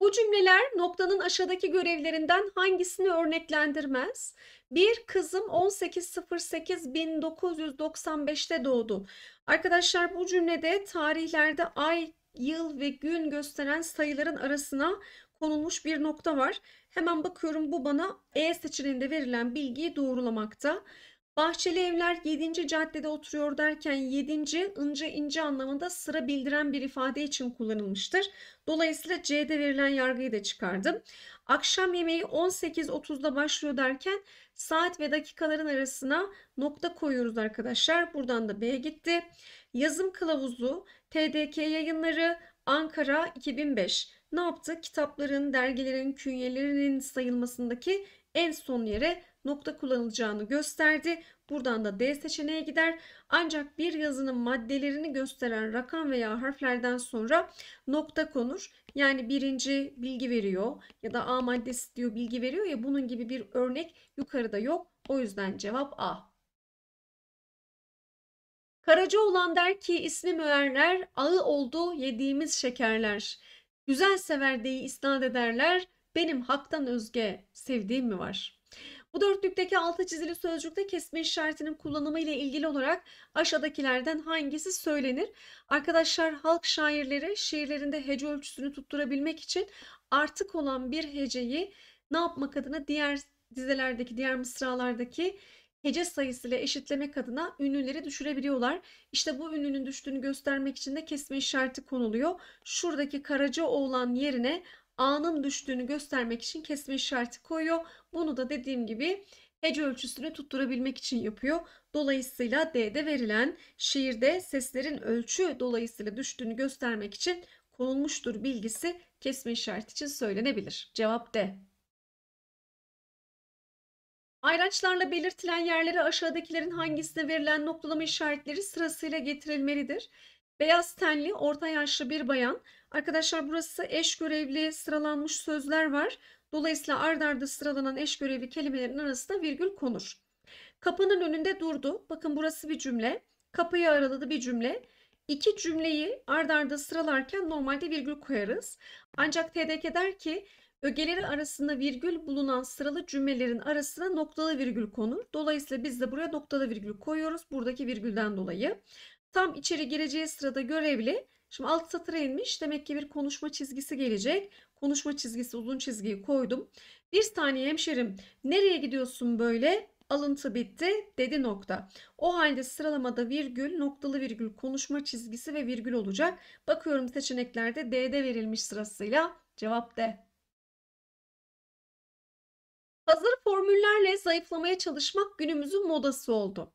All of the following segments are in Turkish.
Bu cümleler noktanın aşağıdaki görevlerinden hangisini örneklendirmez? Bir kızım 18.08.1995'te doğdu. Arkadaşlar bu cümlede tarihlerde ay, yıl ve gün gösteren sayıların arasına konulmuş bir nokta var. Hemen bakıyorum bu bana E seçeneğinde verilen bilgiyi doğrulamakta. Bahçeli Evler 7. caddede oturuyor derken 7. ince ince anlamında sıra bildiren bir ifade için kullanılmıştır. Dolayısıyla C'de verilen yargıyı da çıkardım. Akşam yemeği 18.30'da başlıyor derken saat ve dakikaların arasına nokta koyuyoruz arkadaşlar. Buradan da B gitti. Yazım kılavuzu, TDK yayınları, Ankara 2005. Ne yaptı? Kitapların, dergilerin, künyelerinin sayılmasındaki en son yere nokta kullanılacağını gösterdi. Buradan da D seçeneğe gider. Ancak bir yazının maddelerini gösteren rakam veya harflerden sonra nokta konur. Yani birinci bilgi veriyor ya da A maddesi diyor bilgi veriyor ya bunun gibi bir örnek yukarıda yok. O yüzden cevap A. Karaca olan der ki ismi müerler, ağı oldu yediğimiz şekerler. Güzel sever deyi isnat ederler, benim haktan özge sevdiğim mi var?'' Bu dörtlükteki altı çizili sözcükte kesme işaretinin kullanımı ile ilgili olarak aşağıdakilerden hangisi söylenir? Arkadaşlar halk şairleri şiirlerinde hece ölçüsünü tutturabilmek için artık olan bir heceyi ne yapmak adına diğer dizelerdeki diğer mısralardaki hece sayısıyla eşitlemek adına ünlüleri düşürebiliyorlar. İşte bu ünlünün düştüğünü göstermek için de kesme işareti konuluyor. Şuradaki Karaca oğlan yerine A'nın düştüğünü göstermek için kesme işareti koyuyor. Bunu da dediğim gibi hece ölçüsünü tutturabilmek için yapıyor. Dolayısıyla D'de verilen şiirde seslerin ölçü dolayısıyla düştüğünü göstermek için konulmuştur bilgisi kesme işareti için söylenebilir. Cevap D. Ayraçlarla belirtilen yerlere aşağıdakilerin hangisine verilen noktalama işaretleri sırasıyla getirilmelidir. Beyaz tenli, orta yaşlı bir bayan Arkadaşlar burası eş görevli sıralanmış sözler var. Dolayısıyla ard arda sıralanan eş görevli kelimelerin arasında virgül konur. Kapının önünde durdu. Bakın burası bir cümle. Kapıyı araladı bir cümle. İki cümleyi ard arda sıralarken normalde virgül koyarız. Ancak TDK der ki ögeleri arasında virgül bulunan sıralı cümlelerin arasına noktalı virgül konur. Dolayısıyla biz de buraya noktalı virgül koyuyoruz buradaki virgülden dolayı. Tam içeri gireceği sırada görevli Şimdi alt satıra inmiş. Demek ki bir konuşma çizgisi gelecek. Konuşma çizgisi uzun çizgiyi koydum. Bir saniye hemşerim nereye gidiyorsun böyle? Alıntı bitti dedi nokta. O halde sıralamada virgül, noktalı virgül, konuşma çizgisi ve virgül olacak. Bakıyorum seçeneklerde D'de verilmiş sırasıyla cevap D. Hazır formüllerle zayıflamaya çalışmak günümüzün modası oldu.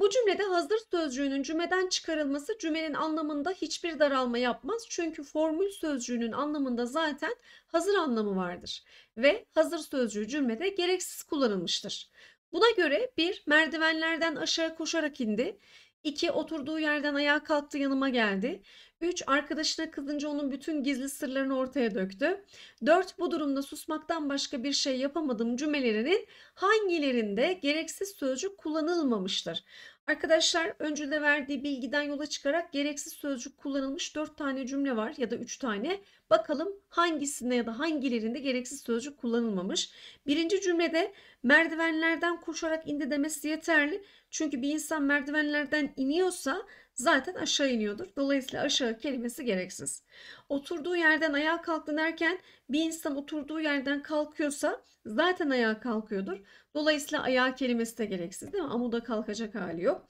Bu cümlede hazır sözcüğünün cümleden çıkarılması cümlenin anlamında hiçbir daralma yapmaz. Çünkü formül sözcüğünün anlamında zaten hazır anlamı vardır ve hazır sözcüğü cümlede gereksiz kullanılmıştır. Buna göre bir merdivenlerden aşağı koşarak indi. 2. Oturduğu yerden ayağa kalktı yanıma geldi. 3. Arkadaşına kızınca onun bütün gizli sırlarını ortaya döktü. 4. Bu durumda susmaktan başka bir şey yapamadım cümlelerinin hangilerinde gereksiz sözcük kullanılmamıştır? Arkadaşlar öncüde verdiği bilgiden yola çıkarak gereksiz sözcük kullanılmış 4 tane cümle var ya da 3 tane. Bakalım hangisinde ya da hangilerinde gereksiz sözcük kullanılmamış. Birinci cümlede merdivenlerden koşarak indi demesi yeterli. Çünkü bir insan merdivenlerden iniyorsa zaten aşağı iniyordur. Dolayısıyla aşağı kelimesi gereksiz. Oturduğu yerden ayağa kalktı derken bir insan oturduğu yerden kalkıyorsa zaten ayağa kalkıyordur. Dolayısıyla ayağa kelimesi de gereksiz değil mi? Amuda kalkacak hali yok.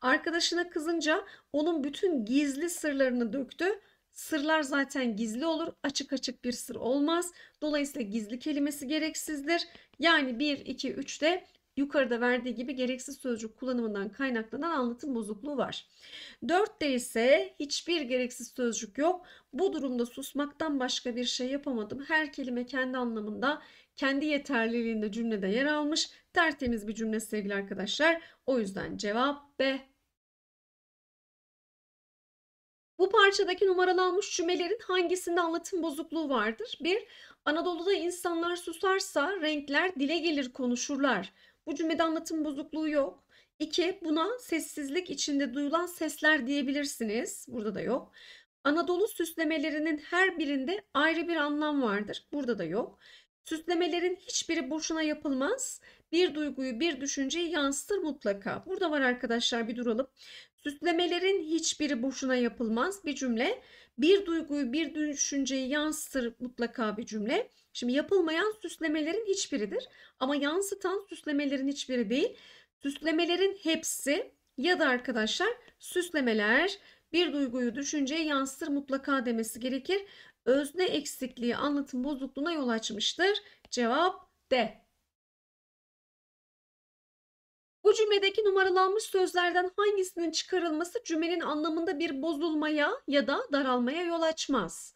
Arkadaşına kızınca onun bütün gizli sırlarını döktü. Sırlar zaten gizli olur. Açık açık bir sır olmaz. Dolayısıyla gizli kelimesi gereksizdir. Yani 1, 2, 3 de yukarıda verdiği gibi gereksiz sözcük kullanımından kaynaklanan anlatım bozukluğu var. 4'te ise hiçbir gereksiz sözcük yok. Bu durumda susmaktan başka bir şey yapamadım. Her kelime kendi anlamında, kendi yeterliliğinde cümlede yer almış. Tertemiz bir cümle sevgili arkadaşlar. O yüzden cevap B. Bu parçadaki numaralanmış cümlelerin hangisinde anlatım bozukluğu vardır? 1. Anadolu'da insanlar susarsa renkler dile gelir konuşurlar. Bu cümlede anlatım bozukluğu yok. İki, buna sessizlik içinde duyulan sesler diyebilirsiniz. Burada da yok. Anadolu süslemelerinin her birinde ayrı bir anlam vardır. Burada da yok. Süslemelerin hiçbiri boşuna yapılmaz. Bir duyguyu, bir düşünceyi yansıtır mutlaka. Burada var arkadaşlar bir duralım. Süslemelerin hiçbiri boşuna yapılmaz bir cümle. Bir duyguyu, bir düşünceyi yansıtır mutlaka bir cümle. Şimdi yapılmayan süslemelerin hiçbiridir ama yansıtan süslemelerin hiçbiri değil. Süslemelerin hepsi ya da arkadaşlar süslemeler bir duyguyu düşünceye yansıtır mutlaka demesi gerekir. Özne eksikliği anlatım bozukluğuna yol açmıştır. Cevap D. Bu cümledeki numaralanmış sözlerden hangisinin çıkarılması cümlenin anlamında bir bozulmaya ya da daralmaya yol açmaz?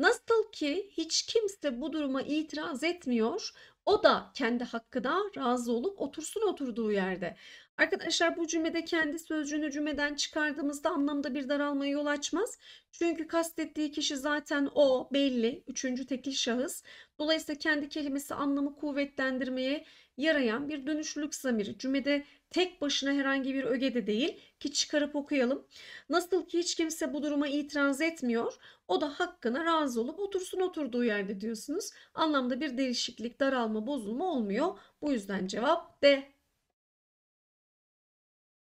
Nasıl ki hiç kimse bu duruma itiraz etmiyor, o da kendi hakkına razı olup otursun oturduğu yerde. Arkadaşlar bu cümlede kendi sözcüğünü cümleden çıkardığımızda anlamda bir daralma yol açmaz. Çünkü kastettiği kişi zaten o belli. Üçüncü tekil şahıs. Dolayısıyla kendi kelimesi anlamı kuvvetlendirmeye yarayan bir dönüşlülük zamiri. Cümlede tek başına herhangi bir öge de değil ki çıkarıp okuyalım. Nasıl ki hiç kimse bu duruma itiraz etmiyor. O da hakkına razı olup otursun oturduğu yerde diyorsunuz. Anlamda bir değişiklik, daralma, bozulma olmuyor. Bu yüzden cevap D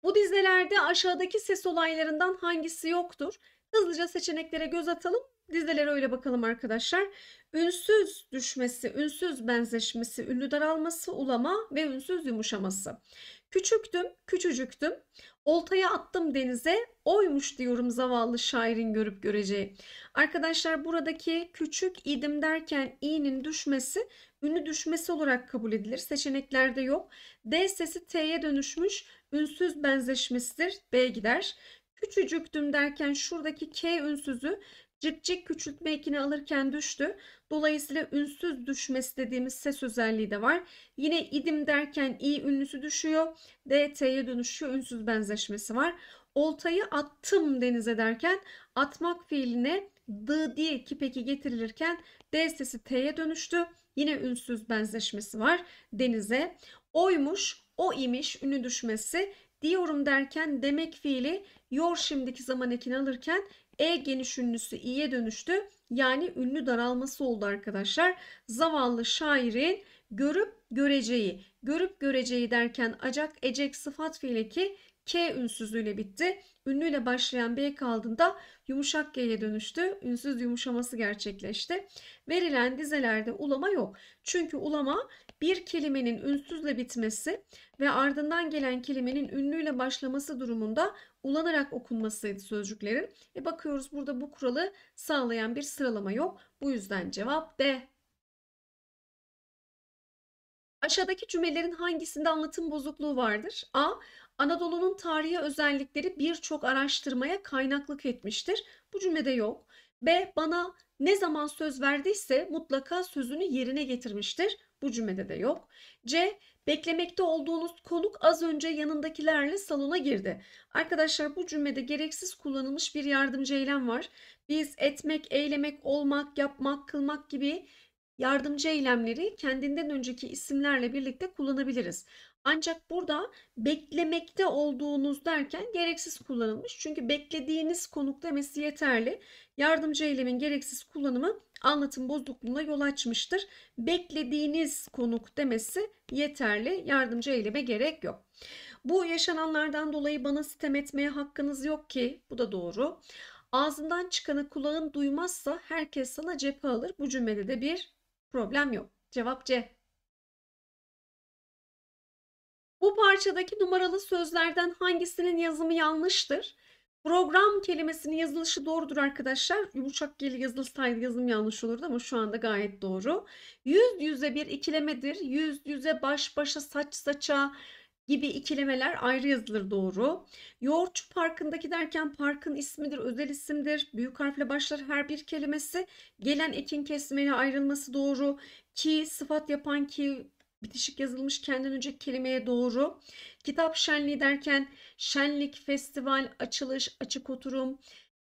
bu dizelerde aşağıdaki ses olaylarından hangisi yoktur? Hızlıca seçeneklere göz atalım. Dizelere öyle bakalım arkadaşlar. Ünsüz düşmesi, ünsüz benzeşmesi, ünlü daralması, ulama ve ünsüz yumuşaması. Küçüktüm, küçücüktüm. Oltaya attım denize, oymuş diyorum zavallı şairin görüp göreceği. Arkadaşlar buradaki küçük idim derken i'nin düşmesi ünü düşmesi olarak kabul edilir. Seçeneklerde yok. D sesi t'ye dönüşmüş ünsüz benzeşmesidir. B gider. Küçücüktüm derken şuradaki k ünsüzü Cipcik küçültme ekini alırken düştü. Dolayısıyla ünsüz düşmesi dediğimiz ses özelliği de var. Yine idim derken i ünlüsü düşüyor. DT'ye dönüşüyor. Ünsüz benzeşmesi var. Oltayı attım denize derken atmak fiiline d diye peki getirilirken d sesi t'ye dönüştü. Yine ünsüz benzeşmesi var denize. Oymuş, o imiş ünü düşmesi. Diyorum derken demek fiili Yor şimdiki zaman ekini alırken e geniş ünlüsü i'ye dönüştü. Yani ünlü daralması oldu arkadaşlar. Zavallı şairin görüp göreceği. Görüp göreceği derken acak ecek sıfat fiili ki K ünsüzlüğüyle bitti. Ünlüyle başlayan B kaldığında yumuşak G'ye dönüştü. Ünsüz yumuşaması gerçekleşti. Verilen dizelerde ulama yok. Çünkü ulama bir kelimenin ünsüzle bitmesi ve ardından gelen kelimenin ünlüyle başlaması durumunda ulanarak okunmasıydı sözcüklerin. E bakıyoruz burada bu kuralı sağlayan bir sıralama yok. Bu yüzden cevap D. Aşağıdaki cümlelerin hangisinde anlatım bozukluğu vardır? A. Anadolu'nun tarihi özellikleri birçok araştırmaya kaynaklık etmiştir. Bu cümlede yok. B. Bana ne zaman söz verdiyse mutlaka sözünü yerine getirmiştir. Bu cümlede de yok. C. Beklemekte olduğunuz konuk az önce yanındakilerle salona girdi. Arkadaşlar bu cümlede gereksiz kullanılmış bir yardımcı eylem var. Biz etmek, eylemek, olmak, yapmak, kılmak gibi yardımcı eylemleri kendinden önceki isimlerle birlikte kullanabiliriz. Ancak burada beklemekte olduğunuz derken gereksiz kullanılmış. Çünkü beklediğiniz konuk demesi yeterli. Yardımcı eylemin gereksiz kullanımı anlatım bozukluğuna yol açmıştır. Beklediğiniz konuk demesi yeterli. Yardımcı eyleme gerek yok. Bu yaşananlardan dolayı bana sitem etmeye hakkınız yok ki. Bu da doğru. Ağzından çıkanı kulağın duymazsa herkes sana cephe alır. Bu cümlede de bir problem yok. Cevap C. Bu parçadaki numaralı sözlerden hangisinin yazımı yanlıştır? Program kelimesinin yazılışı doğrudur arkadaşlar. Yumuşak geli yazılsaydı yazım yanlış olurdu ama şu anda gayet doğru. Yüz yüze bir ikilemedir. Yüz yüze baş başa saç saça gibi ikilemeler ayrı yazılır doğru. Yoğurtçu parkındaki derken parkın ismidir, özel isimdir. Büyük harfle başlar her bir kelimesi. Gelen ekin kesmeli ayrılması doğru. Ki sıfat yapan ki bitişik yazılmış kendin önce kelimeye doğru. Kitap şenliği derken şenlik, festival, açılış, açık oturum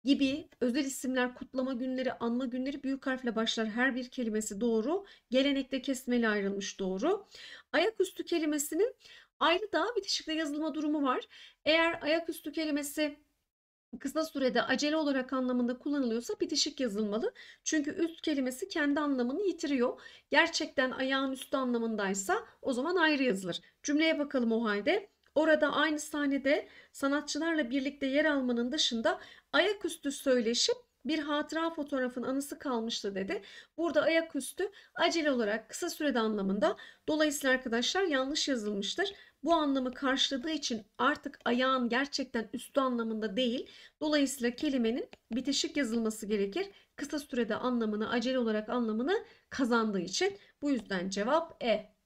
gibi özel isimler, kutlama günleri, anma günleri büyük harfle başlar. Her bir kelimesi doğru. Gelenekte kesmeli ayrılmış doğru. Ayaküstü kelimesinin ayrı daha bitişikle yazılma durumu var. Eğer ayaküstü kelimesi kısa sürede acele olarak anlamında kullanılıyorsa bitişik yazılmalı. Çünkü üst kelimesi kendi anlamını yitiriyor. Gerçekten ayağın üstü anlamındaysa o zaman ayrı yazılır. Cümleye bakalım o halde. Orada aynı sahnede sanatçılarla birlikte yer almanın dışında ayaküstü söyleşip bir hatıra fotoğrafın anısı kalmıştı dedi. Burada ayaküstü acele olarak kısa sürede anlamında. Dolayısıyla arkadaşlar yanlış yazılmıştır bu anlamı karşıladığı için artık ayağın gerçekten üstü anlamında değil. Dolayısıyla kelimenin bitişik yazılması gerekir. Kısa sürede anlamını, acele olarak anlamını kazandığı için. Bu yüzden cevap E.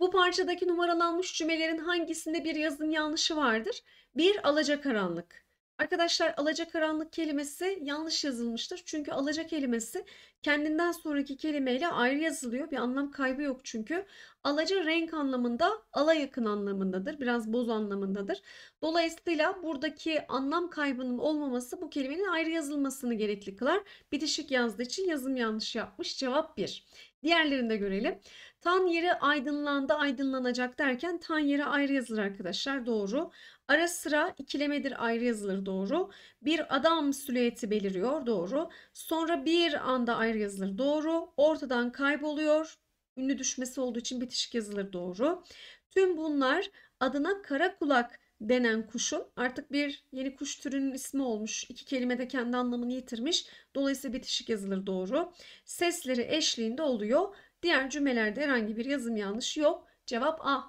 Bu parçadaki numaralanmış cümlelerin hangisinde bir yazım yanlışı vardır? Bir alacakaranlık. Arkadaşlar alacakaranlık kelimesi yanlış yazılmıştır. Çünkü alaca kelimesi kendinden sonraki kelimeyle ayrı yazılıyor. Bir anlam kaybı yok çünkü. Alaca renk anlamında ala yakın anlamındadır. Biraz boz anlamındadır. Dolayısıyla buradaki anlam kaybının olmaması bu kelimenin ayrı yazılmasını gerekli kılar. Bitişik yazdığı için yazım yanlış yapmış. Cevap 1. Diğerlerini de görelim. Tan yeri aydınlandı, aydınlanacak derken tan yeri ayrı yazılır arkadaşlar. Doğru. Ara sıra ikilemedir ayrı yazılır. Doğru. Bir adam silüeti beliriyor. Doğru. Sonra bir anda ayrı yazılır. Doğru. Ortadan kayboluyor. Ünlü düşmesi olduğu için bitişik yazılır. Doğru. Tüm bunlar adına kara kulak denen kuşun artık bir yeni kuş türünün ismi olmuş. İki kelime de kendi anlamını yitirmiş. Dolayısıyla bitişik yazılır doğru. Sesleri eşliğinde oluyor. Diğer cümlelerde herhangi bir yazım yanlışı yok. Cevap A.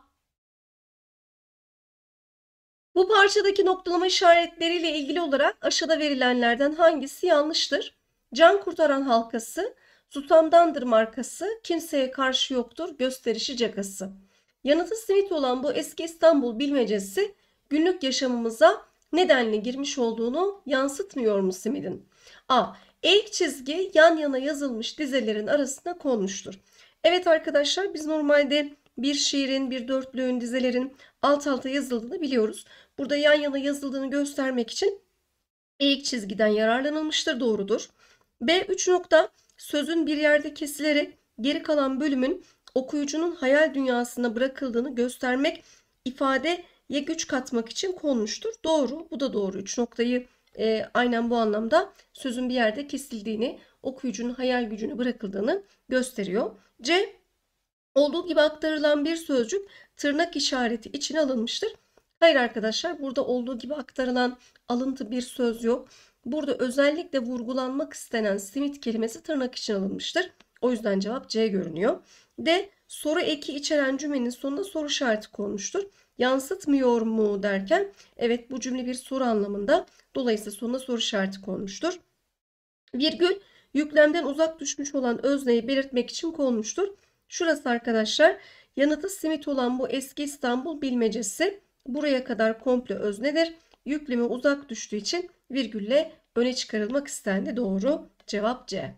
Bu parçadaki noktalama işaretleriyle ilgili olarak aşağıda verilenlerden hangisi yanlıştır? Can kurtaran halkası, tutamdandır markası, kimseye karşı yoktur, gösterişi cakası. Yanıtı simit olan bu eski İstanbul bilmecesi günlük yaşamımıza nedenle girmiş olduğunu yansıtmıyor mu simidin? A. Eğik çizgi yan yana yazılmış dizelerin arasına konmuştur. Evet arkadaşlar biz normalde bir şiirin, bir dörtlüğün, dizelerin alt alta yazıldığını biliyoruz. Burada yan yana yazıldığını göstermek için eğik çizgiden yararlanılmıştır doğrudur. B3 nokta sözün bir yerde kesilerek geri kalan bölümün okuyucunun hayal dünyasına bırakıldığını göstermek ifadeye güç katmak için konmuştur. Doğru bu da doğru 3 noktayı e, aynen bu anlamda sözün bir yerde kesildiğini okuyucunun hayal gücüne bırakıldığını gösteriyor. C. Olduğu gibi aktarılan bir sözcük tırnak işareti içine alınmıştır. Hayır arkadaşlar burada olduğu gibi aktarılan alıntı bir söz yok. Burada özellikle vurgulanmak istenen simit kelimesi tırnak için alınmıştır. O yüzden cevap C görünüyor. D. Soru eki içeren cümlenin sonunda soru işareti konmuştur. Yansıtmıyor mu derken evet bu cümle bir soru anlamında. Dolayısıyla sonuna soru işareti konmuştur. Virgül yüklemden uzak düşmüş olan özneyi belirtmek için konmuştur. Şurası arkadaşlar yanıtı simit olan bu eski İstanbul bilmecesi buraya kadar komple öznedir. Yükleme uzak düştüğü için virgülle öne çıkarılmak istendi. Doğru cevap C.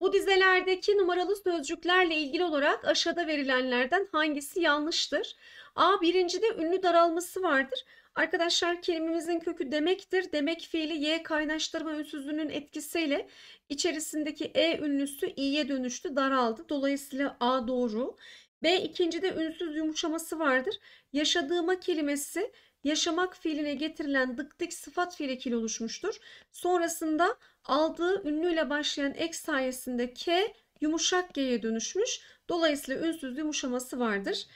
Bu dizelerdeki numaralı sözcüklerle ilgili olarak aşağıda verilenlerden hangisi yanlıştır? A. Birincide ünlü daralması vardır. Arkadaşlar kelimemizin kökü demektir. Demek fiili y kaynaştırma ünsüzlüğünün etkisiyle içerisindeki e ünlüsü i'ye dönüştü, daraldı. Dolayısıyla a doğru. B ikincide ünsüz yumuşaması vardır. Yaşadığıma kelimesi yaşamak fiiline getirilen dıktik sıfat fiil ekili oluşmuştur. Sonrasında aldığı ünlüyle başlayan ek sayesinde k yumuşak g'ye dönüşmüş. Dolayısıyla ünsüz yumuşaması vardır.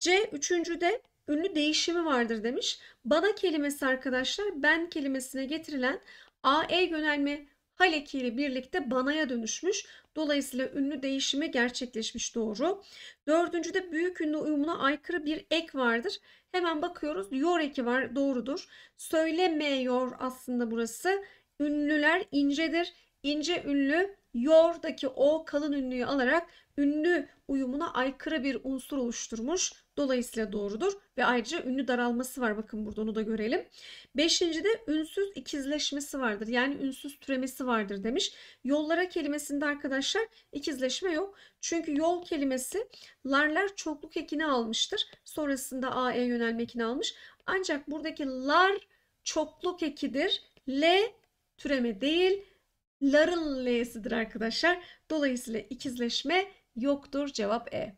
C üçüncü de ünlü değişimi vardır demiş. Bana kelimesi arkadaşlar ben kelimesine getirilen AE yönelme hal ekiyle birlikte banaya dönüşmüş. Dolayısıyla ünlü değişimi gerçekleşmiş doğru. Dördüncü de büyük ünlü uyumuna aykırı bir ek vardır. Hemen bakıyoruz. Yor eki var doğrudur. Söylemeyor aslında burası. Ünlüler incedir. İnce ünlü yordaki o kalın ünlüyü alarak ünlü uyumuna aykırı bir unsur oluşturmuş. Dolayısıyla doğrudur ve ayrıca ünlü daralması var. Bakın burada onu da görelim. Beşinci de ünsüz ikizleşmesi vardır. Yani ünsüz türemesi vardır demiş. Yollara kelimesinde arkadaşlar ikizleşme yok. Çünkü yol kelimesi larlar çokluk ekini almıştır. Sonrasında AE yönelme ekini almış. Ancak buradaki lar çokluk ekidir. L türeme değil. Lar'ın L'sidir arkadaşlar. Dolayısıyla ikizleşme yoktur. Cevap E.